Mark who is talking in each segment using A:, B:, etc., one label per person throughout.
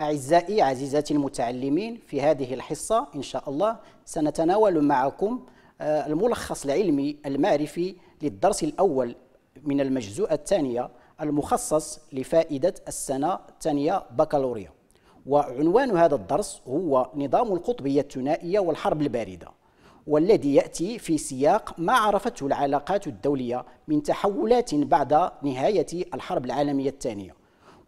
A: أعزائي عزيزاتي المتعلمين في هذه الحصة إن شاء الله سنتناول معكم آه، الملخص العلمي المعرفي للدرس الأول من المجزوء الثانية المخصص لفائدة السنة الثانية بكالوريا وعنوان هذا الدرس هو نظام القطبية الثنائية والحرب الباردة والذي يأتي في سياق ما عرفته العلاقات الدولية من تحولات بعد نهاية الحرب العالمية الثانية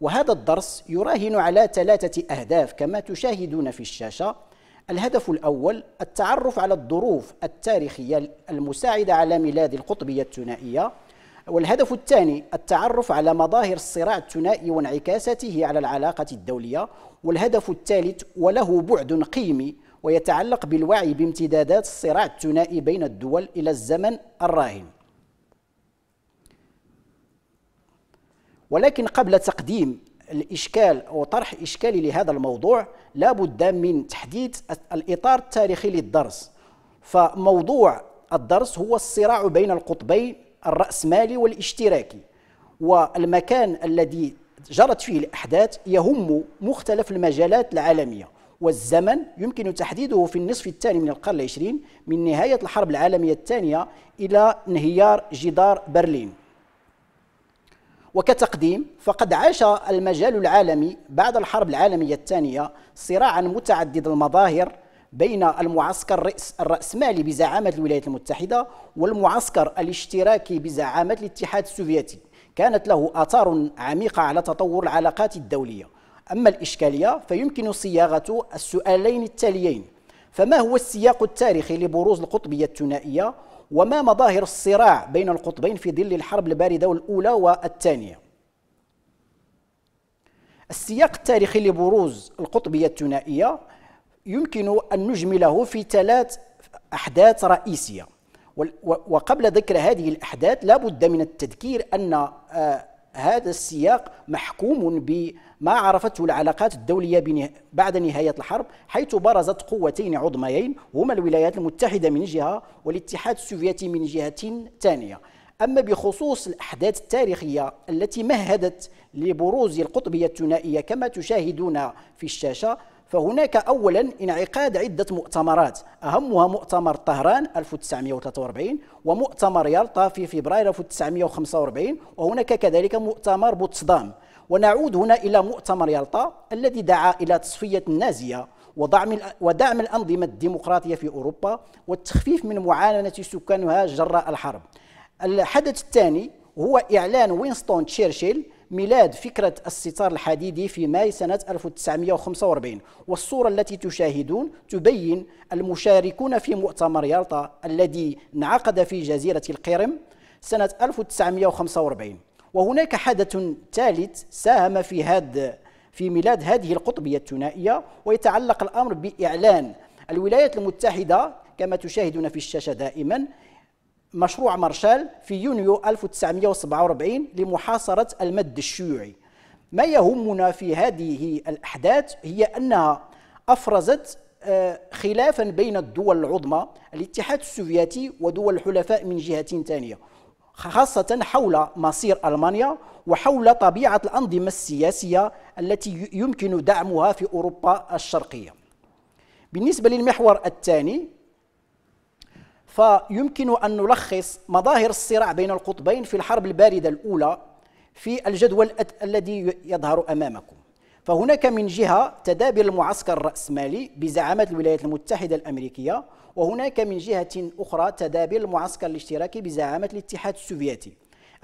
A: وهذا الدرس يراهن على ثلاثة أهداف كما تشاهدون في الشاشة الهدف الأول التعرف على الظروف التاريخية المساعدة على ميلاد القطبية الثنائية والهدف الثاني التعرف على مظاهر الصراع الثنائي وانعكاساته على العلاقة الدولية والهدف الثالث وله بعد قيمي ويتعلق بالوعي بامتدادات الصراع الثنائي بين الدول إلى الزمن الراهن ولكن قبل تقديم الإشكال أو طرح إشكالي لهذا الموضوع لابد من تحديد الإطار التاريخي للدرس فموضوع الدرس هو الصراع بين القطبين الرأسمالي والاشتراكي والمكان الذي جرت فيه الأحداث يهم مختلف المجالات العالمية والزمن يمكن تحديده في النصف الثاني من القرن العشرين من نهاية الحرب العالمية الثانية إلى انهيار جدار برلين وكتقديم فقد عاش المجال العالمي بعد الحرب العالمية الثانية صراعا متعدد المظاهر بين المعسكر الرأسمالي بزعامة الولايات المتحدة والمعسكر الاشتراكي بزعامة الاتحاد السوفيتي كانت له آثار عميقة على تطور العلاقات الدولية أما الإشكالية فيمكن صياغة السؤالين التاليين فما هو السياق التاريخي لبروز القطبية الثنائية وما مظاهر الصراع بين القطبين في ظل الحرب الباردة الأولى والثانية السياق التاريخي لبروز القطبية الثنائية يمكن أن نجمله في ثلاث أحداث رئيسية وقبل ذكر هذه الأحداث لا بد من التذكير أن آه، هذا السياق محكوم بما عرفته العلاقات الدولية بعد نهاية الحرب حيث برزت قوتين عظميين هما الولايات المتحدة من جهة والاتحاد السوفيتي من جهة ثانية أما بخصوص الأحداث التاريخية التي مهدت لبروز القطبية الثنائية كما تشاهدون في الشاشة فهناك اولا انعقاد عده مؤتمرات اهمها مؤتمر طهران 1943 ومؤتمر يالطا في فبراير 1945 وهناك كذلك مؤتمر بوتسدام ونعود هنا الى مؤتمر يالطا الذي دعا الى تصفيه النازيه ودعم ودعم الانظمه الديمقراطيه في اوروبا والتخفيف من معاناه سكانها جراء الحرب. الحدث الثاني هو اعلان وينستون تشرشل ميلاد فكرة الستار الحديدي في ماي سنة 1945 والصورة التي تشاهدون تبين المشاركون في مؤتمر يالطا الذي انعقد في جزيرة القرم سنة 1945 وهناك حدث ثالث ساهم في هذا في ميلاد هذه القطبية الثنائية ويتعلق الأمر بإعلان الولايات المتحدة كما تشاهدون في الشاشة دائما مشروع مارشال في يونيو 1947 لمحاصرة المد الشيوعي ما يهمنا في هذه الأحداث هي أنها أفرزت آه، خلافا بين الدول العظمى الاتحاد السوفيتي ودول الحلفاء من جهة ثانية خاصة حول مصير ألمانيا وحول طبيعة الأنظمة السياسية التي يمكن دعمها في أوروبا الشرقية بالنسبة للمحور الثاني فيمكن أن نلخص مظاهر الصراع بين القطبين في الحرب الباردة الأولى في الجدول الذي يظهر أمامكم فهناك من جهة تدابير المعسكر الرأسمالي بزعامة الولايات المتحدة الأمريكية وهناك من جهة أخرى تدابير المعسكر الاشتراكي بزعامة الاتحاد السوفيتي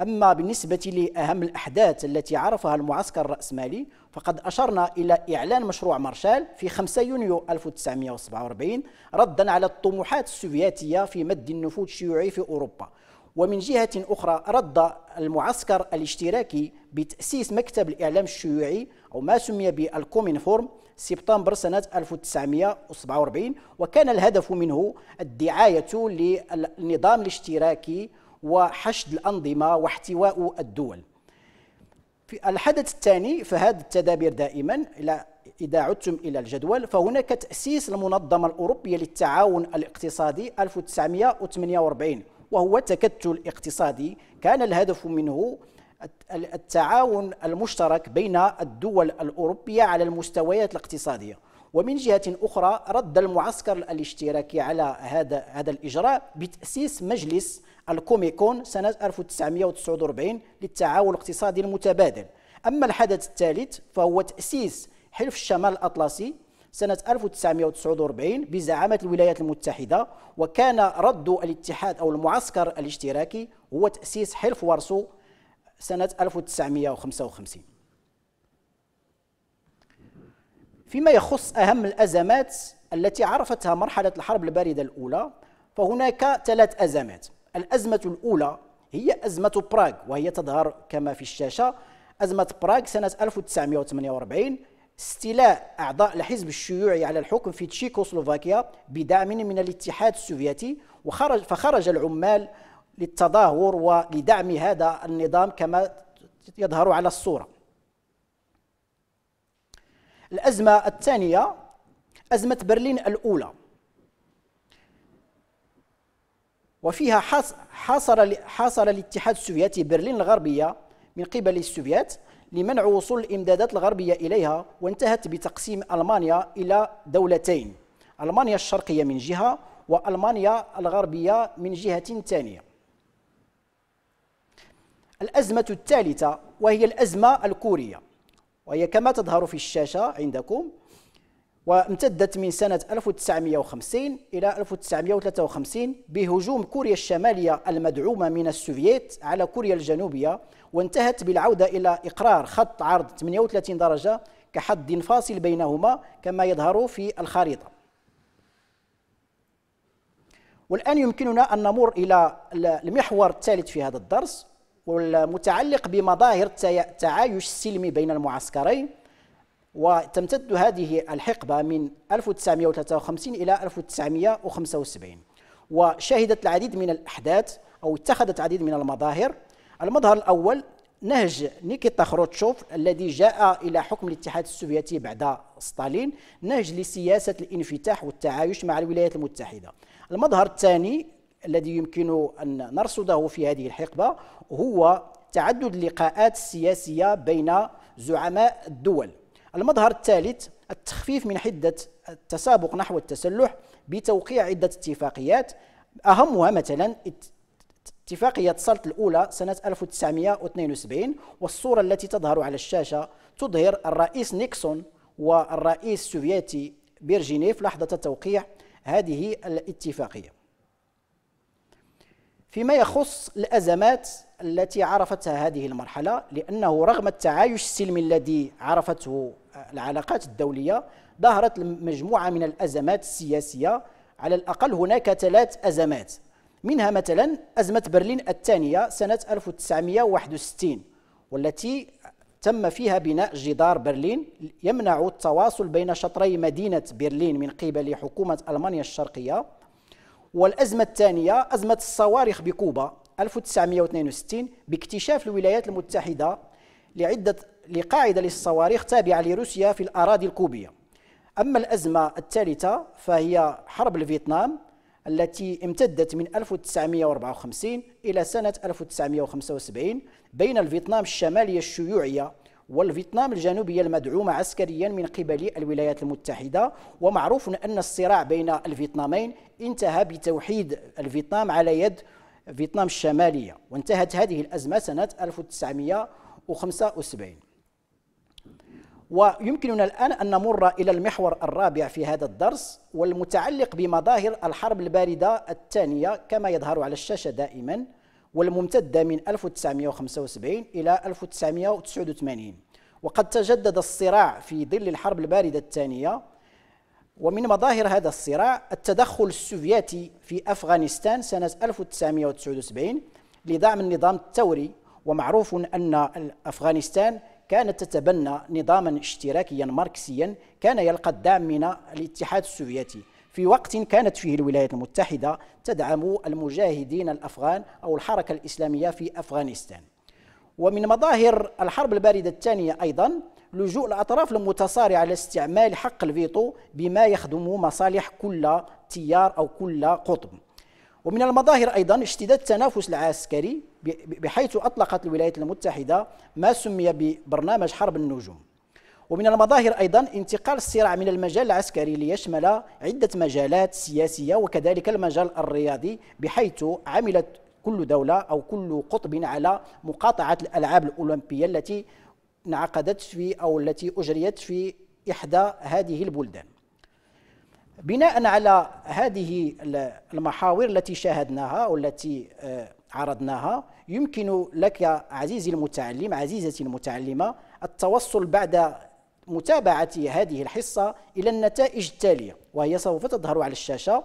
A: أما بالنسبة لأهم الأحداث التي عرفها المعسكر الرأسمالي فقد أشرنا إلى إعلان مشروع مارشال في 5 يونيو 1947 ردا على الطموحات السوفياتية في مد النفوذ الشيوعي في أوروبا ومن جهة أخرى رد المعسكر الاشتراكي بتأسيس مكتب الإعلام الشيوعي أو ما سمي بالكومينفورم سبتمبر سنة 1947 وكان الهدف منه الدعاية للنظام الاشتراكي وحشد الأنظمة واحتواء الدول في الحدث الثاني فهذه التدابير دائما إذا عدتم إلى الجدول فهناك تأسيس المنظمة الأوروبية للتعاون الاقتصادي 1948 وهو تكتل اقتصادي كان الهدف منه التعاون المشترك بين الدول الأوروبية على المستويات الاقتصادية ومن جهة أخرى رد المعسكر الاشتراكي على هذا هذا الإجراء بتأسيس مجلس الكوميكون سنة 1949 للتعاون الاقتصادي المتبادل أما الحدث الثالث فهو تأسيس حلف الشمال الأطلسي سنة 1949 بزعامة الولايات المتحدة وكان رد الاتحاد أو المعسكر الاشتراكي هو تأسيس حلف وارسو سنة 1955 فيما يخص أهم الأزمات التي عرفتها مرحلة الحرب الباردة الأولى فهناك ثلاث أزمات الأزمة الأولى هي أزمة براغ وهي تظهر كما في الشاشة أزمة براغ سنة 1948 استيلاء أعضاء الحزب الشيوعي على الحكم في تشيكوسلوفاكيا بدعم من الاتحاد السوفيتي وخرج فخرج العمال للتظاهر ولدعم هذا النظام كما يظهر على الصورة الأزمة الثانية أزمة برلين الأولى وفيها حاصر حاصر الاتحاد السوفيتي برلين الغربية من قبل السوفيات لمنع وصول الإمدادات الغربية إليها وانتهت بتقسيم ألمانيا إلى دولتين ألمانيا الشرقية من جهة وألمانيا الغربية من جهة ثانية الأزمة الثالثة وهي الأزمة الكورية وهي كما تظهر في الشاشة عندكم وامتدت من سنة 1950 إلى 1953 بهجوم كوريا الشمالية المدعومة من السوفييت على كوريا الجنوبية وانتهت بالعودة إلى إقرار خط عرض 38 درجة كحد فاصل بينهما كما يظهر في الخريطة والآن يمكننا أن نمر إلى المحور الثالث في هذا الدرس والمتعلق بمظاهر التعايش السلمي بين المعسكرين وتمتد هذه الحقبة من 1953 إلى 1975 وشهدت العديد من الأحداث أو اتخذت العديد من المظاهر المظهر الأول نهج نيكيتا خروتشوف الذي جاء إلى حكم الاتحاد السوفيتي بعد ستالين نهج لسياسة الانفتاح والتعايش مع الولايات المتحدة المظهر الثاني الذي يمكن أن نرصده في هذه الحقبة هو تعدد اللقاءات السياسية بين زعماء الدول المظهر الثالث التخفيف من حدة التسابق نحو التسلح بتوقيع عدة اتفاقيات أهمها مثلا اتفاقية سلط الأولى سنة 1972 والصورة التي تظهر على الشاشة تظهر الرئيس نيكسون والرئيس السوفيتي بيرجينيف لحظة توقيع هذه الاتفاقية فيما يخص الأزمات التي عرفتها هذه المرحلة لأنه رغم التعايش السلمي الذي عرفته العلاقات الدولية ظهرت مجموعة من الأزمات السياسية على الأقل هناك ثلاث أزمات منها مثلا أزمة برلين الثانية سنة 1961 والتي تم فيها بناء جدار برلين يمنع التواصل بين شطري مدينة برلين من قبل حكومة ألمانيا الشرقية والأزمة الثانية أزمة الصواريخ بكوبا 1962 باكتشاف الولايات المتحدة لعدة لقاعدة للصواريخ تابعة لروسيا في الأراضي الكوبية أما الأزمة الثالثة فهي حرب الفيتنام التي امتدت من 1954 إلى سنة 1975 بين الفيتنام الشمالية الشيوعية والفيتنام الجنوبية المدعومة عسكريا من قبل الولايات المتحدة ومعروف أن الصراع بين الفيتنامين انتهى بتوحيد الفيتنام على يد فيتنام الشمالية وانتهت هذه الأزمة سنة 1975 ويمكننا الآن أن نمر إلى المحور الرابع في هذا الدرس والمتعلق بمظاهر الحرب الباردة الثانية كما يظهر على الشاشة دائماً والممتدة من 1975 إلى 1989 وقد تجدد الصراع في ظل الحرب الباردة الثانية ومن مظاهر هذا الصراع التدخل السوفيتي في أفغانستان سنة 1979 لدعم النظام الثوري ومعروف أن أفغانستان كانت تتبنى نظاما اشتراكيا ماركسيا كان يلقى الدعم من الاتحاد السوفيتي في وقت كانت فيه الولايات المتحدة تدعم المجاهدين الأفغان أو الحركة الإسلامية في أفغانستان ومن مظاهر الحرب الباردة الثانية أيضا لجوء الأطراف المتصارعة على استعمال حق الفيتو بما يخدم مصالح كل تيار أو كل قطب ومن المظاهر أيضا اشتداد التنافس العسكري بحيث أطلقت الولايات المتحدة ما سمي ببرنامج حرب النجوم ومن المظاهر أيضا انتقال الصراع من المجال العسكري ليشمل عدة مجالات سياسية وكذلك المجال الرياضي بحيث عملت كل دولة أو كل قطب على مقاطعة الألعاب الأولمبية التي انعقدت في أو التي أجريت في إحدى هذه البلدان بناء على هذه المحاور التي شاهدناها والتي آه، عرضناها يمكن لك عزيزي المتعلم عزيزتي المتعلمة التوصل بعد متابعة هذه الحصة إلى النتائج التالية وهي سوف تظهر على الشاشة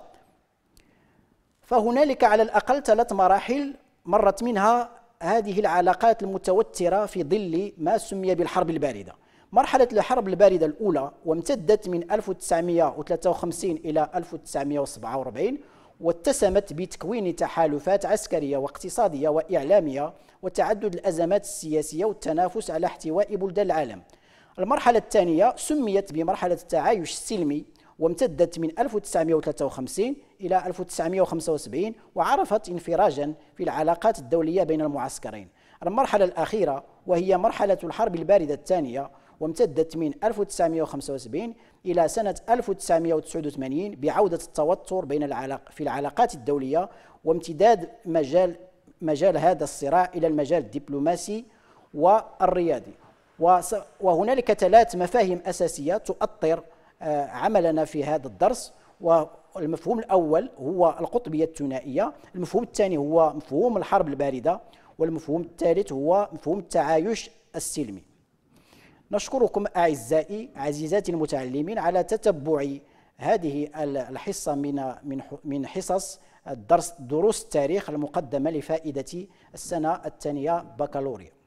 A: فهنالك على الأقل ثلاث مراحل مرت منها هذه العلاقات المتوترة في ظل ما سمي بالحرب الباردة مرحلة الحرب الباردة الأولى وامتدت من 1953 إلى 1947 واتسمت بتكوين تحالفات عسكرية واقتصادية وإعلامية وتعدد الأزمات السياسية والتنافس على احتواء بلدان العالم المرحلة الثانية سميت بمرحلة التعايش السلمي وامتدت من 1953 إلى 1975 وعرفت انفراجا في العلاقات الدولية بين المعسكرين المرحلة الأخيرة وهي مرحلة الحرب الباردة الثانية وامتدت من 1975 إلى سنة 1989 بعودة التوتر بين العلاق في العلاقات الدولية وامتداد مجال مجال هذا الصراع إلى المجال الدبلوماسي والريادي وهنالك ثلاث مفاهيم أساسية تؤطر آه، عملنا في هذا الدرس والمفهوم الأول هو القطبية الثنائية المفهوم الثاني هو مفهوم الحرب الباردة والمفهوم الثالث هو مفهوم التعايش السلمي نشكركم أعزائي عزيزاتي المتعلمين على تتبع هذه الحصة من من حصص الدرس دروس التاريخ المقدمة لفائدة السنة الثانية بكالوريا